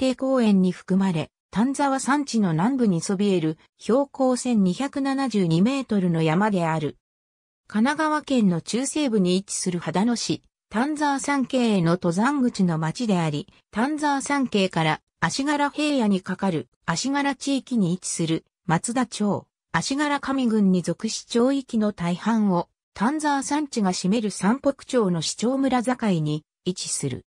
定公園に含まれ、丹沢山地の南部にそびえる標高1272メートルの山である。神奈川県の中西部に位置する秦野市、丹沢山系への登山口の町であり、丹沢山系から足柄平野にかかる足柄地域に位置する松田町、足柄上郡に属し町域の大半を丹沢山地が占める山北町の市町村境に位置する。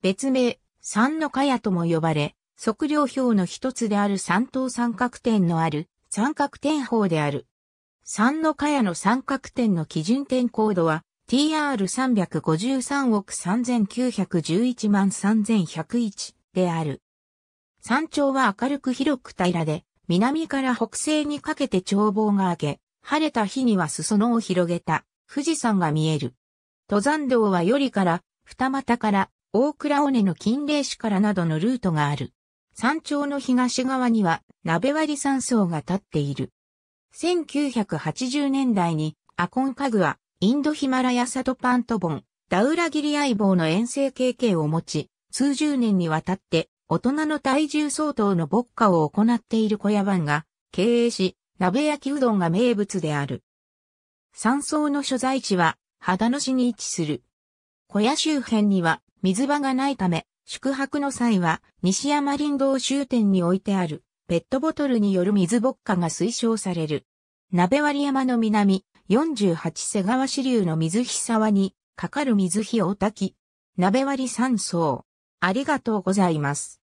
別名、三の茅とも呼ばれ、測量表の一つである三等三角点のある三角点法である。三の茅の三角点の基準点高度は TR353 億3911万3101である。山頂は明るく広く平らで、南から北西にかけて眺望が明け、晴れた日には裾野を広げた富士山が見える。登山道はよりから、二股から大倉尾根の近霊市からなどのルートがある。山頂の東側には、鍋割山荘が建っている。1980年代に、アコンカグア、インドヒマラヤサトパントボン、ダウラギリ相棒の遠征経験を持ち、数十年にわたって、大人の体重相当の牧歌を行っている小屋番が、経営し、鍋焼きうどんが名物である。山荘の所在地は、秦野市に位置する。小屋周辺には、水場がないため、宿泊の際は西山林道終点に置いてあるペットボトルによる水ぼっかが推奨される。鍋割山の南、48瀬川支流の水日沢にかかる水日大滝。鍋割山荘。ありがとうございます。